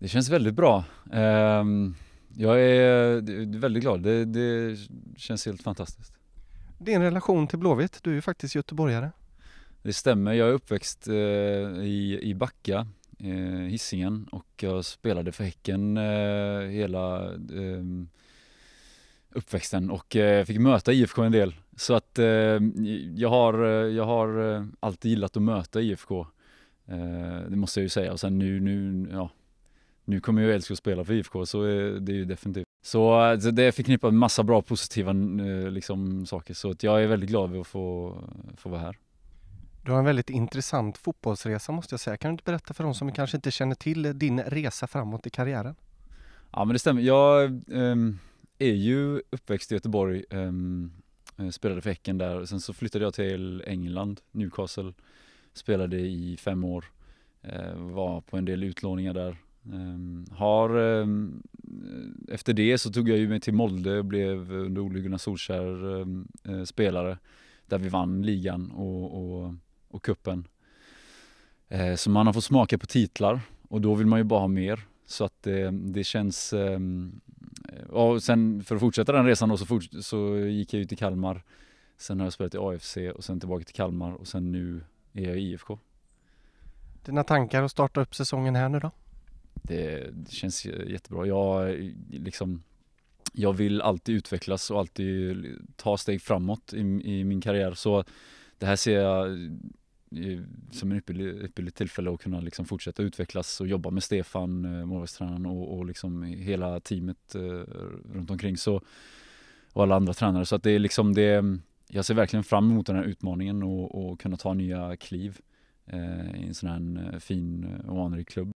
Det känns väldigt bra. Ehm, jag är väldigt glad. Det, det känns helt fantastiskt. Din relation till Blåvitt, du är ju faktiskt göteborgare. Det stämmer. Jag är uppväxt eh, i, Backa, eh, Hisingen och jag spelade för Häcken eh, hela ehm, uppväxten och fick möta IFK en del. Så att jag har, jag har alltid gillat att möta IFK. Det måste jag ju säga och sen nu, nu ja, nu kommer jag älska att spela för IFK, så det är ju definitivt. Så, det förknippar massa bra positiva eh, liksom, saker, så att jag är väldigt glad över att få, få vara här. Du har en väldigt intressant fotbollsresa måste jag säga. Kan du inte berätta för de som kanske inte känner till din resa framåt i karriären? Ja men det stämmer. Jag äm, ehm, är ju uppväxt i Göteborg, äm, ehm, eh, spelade för Häcken där. Sen så flyttade jag till England, Newcastle. Spelade i fem år, äh, var på en del utlåningar där Ehm, har, ehm, efter det så tog jag ju mig till Molde och blev under Ole Gunnar Solskjaer ehm, eh, spelare. Där vi vann ligan och, och, och kuppen. Eh, så man har fått smaka på titlar och då vill man ju bara ha mer. Så att det, eh, det känns... Och sen för att fortsätta den resan då så, fort, så gick jag ju till Kalmar. Sen har jag spelat i AFC och sen tillbaka till Kalmar och sen nu är jag i IFK. Dina tankar att starta upp säsongen här nu då? det, det känns jättebra. Jag, liksom, jag vill alltid utvecklas och alltid ta steg framåt i, i min karriär. Så det här ser jag som ett ypperligt, ypperligt tillfälle att kunna liksom fortsätta utvecklas och jobba med Stefan, eh, målvaktstränaren och, och liksom hela teamet eh, runt omkring så, och alla andra tränare. Så att det är liksom det, jag ser verkligen fram emot den här utmaningen och, och kunna ta nya kliv eh, i en sån här eh, fin och anrik klubb.